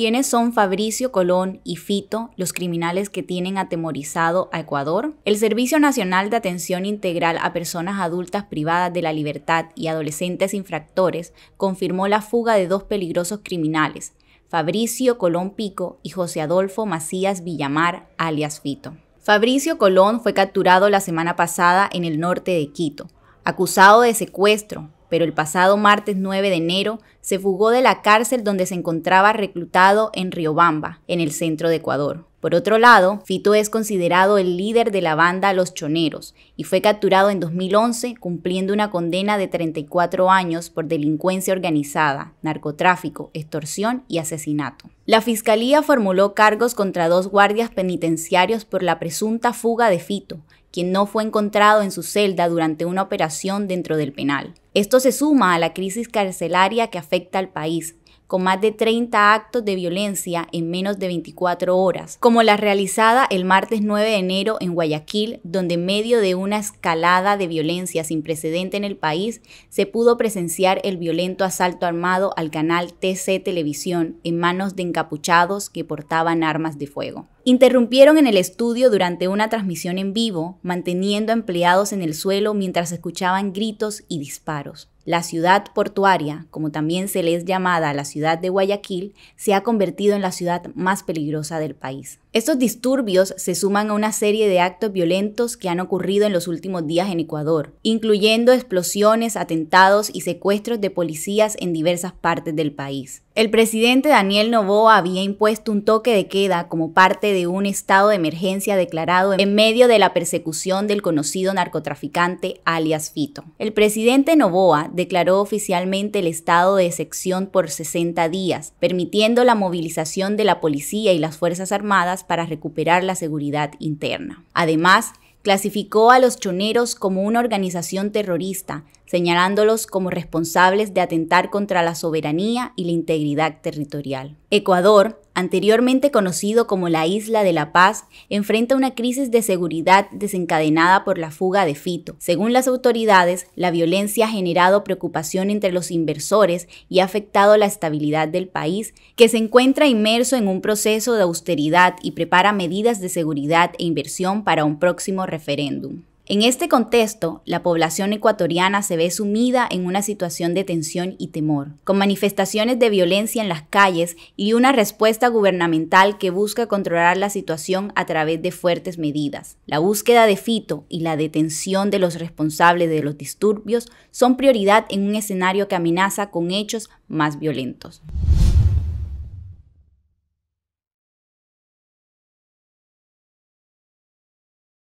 ¿Quiénes son Fabricio Colón y Fito, los criminales que tienen atemorizado a Ecuador? El Servicio Nacional de Atención Integral a Personas Adultas Privadas de la Libertad y Adolescentes Infractores confirmó la fuga de dos peligrosos criminales, Fabricio Colón Pico y José Adolfo Macías Villamar, alias Fito. Fabricio Colón fue capturado la semana pasada en el norte de Quito, acusado de secuestro, pero el pasado martes 9 de enero se fugó de la cárcel donde se encontraba reclutado en Riobamba, en el centro de Ecuador. Por otro lado, Fito es considerado el líder de la banda Los Choneros y fue capturado en 2011 cumpliendo una condena de 34 años por delincuencia organizada, narcotráfico, extorsión y asesinato. La fiscalía formuló cargos contra dos guardias penitenciarios por la presunta fuga de Fito, quien no fue encontrado en su celda durante una operación dentro del penal. Esto se suma a la crisis carcelaria que afecta al país, con más de 30 actos de violencia en menos de 24 horas, como la realizada el martes 9 de enero en Guayaquil, donde en medio de una escalada de violencia sin precedente en el país, se pudo presenciar el violento asalto armado al canal TC Televisión en manos de encapuchados que portaban armas de fuego. Interrumpieron en el estudio durante una transmisión en vivo, manteniendo a empleados en el suelo mientras escuchaban gritos y disparos. La ciudad portuaria, como también se le es llamada la ciudad de Guayaquil, se ha convertido en la ciudad más peligrosa del país. Estos disturbios se suman a una serie de actos violentos que han ocurrido en los últimos días en Ecuador, incluyendo explosiones, atentados y secuestros de policías en diversas partes del país. El presidente Daniel Novoa había impuesto un toque de queda como parte de un estado de emergencia declarado en medio de la persecución del conocido narcotraficante alias Fito. El presidente Novoa declaró oficialmente el estado de excepción por 60 días, permitiendo la movilización de la policía y las Fuerzas Armadas para recuperar la seguridad interna. Además, Clasificó a los choneros como una organización terrorista, señalándolos como responsables de atentar contra la soberanía y la integridad territorial. Ecuador, anteriormente conocido como la Isla de la Paz, enfrenta una crisis de seguridad desencadenada por la fuga de Fito. Según las autoridades, la violencia ha generado preocupación entre los inversores y ha afectado la estabilidad del país, que se encuentra inmerso en un proceso de austeridad y prepara medidas de seguridad e inversión para un próximo referéndum. En este contexto, la población ecuatoriana se ve sumida en una situación de tensión y temor, con manifestaciones de violencia en las calles y una respuesta gubernamental que busca controlar la situación a través de fuertes medidas. La búsqueda de Fito y la detención de los responsables de los disturbios son prioridad en un escenario que amenaza con hechos más violentos.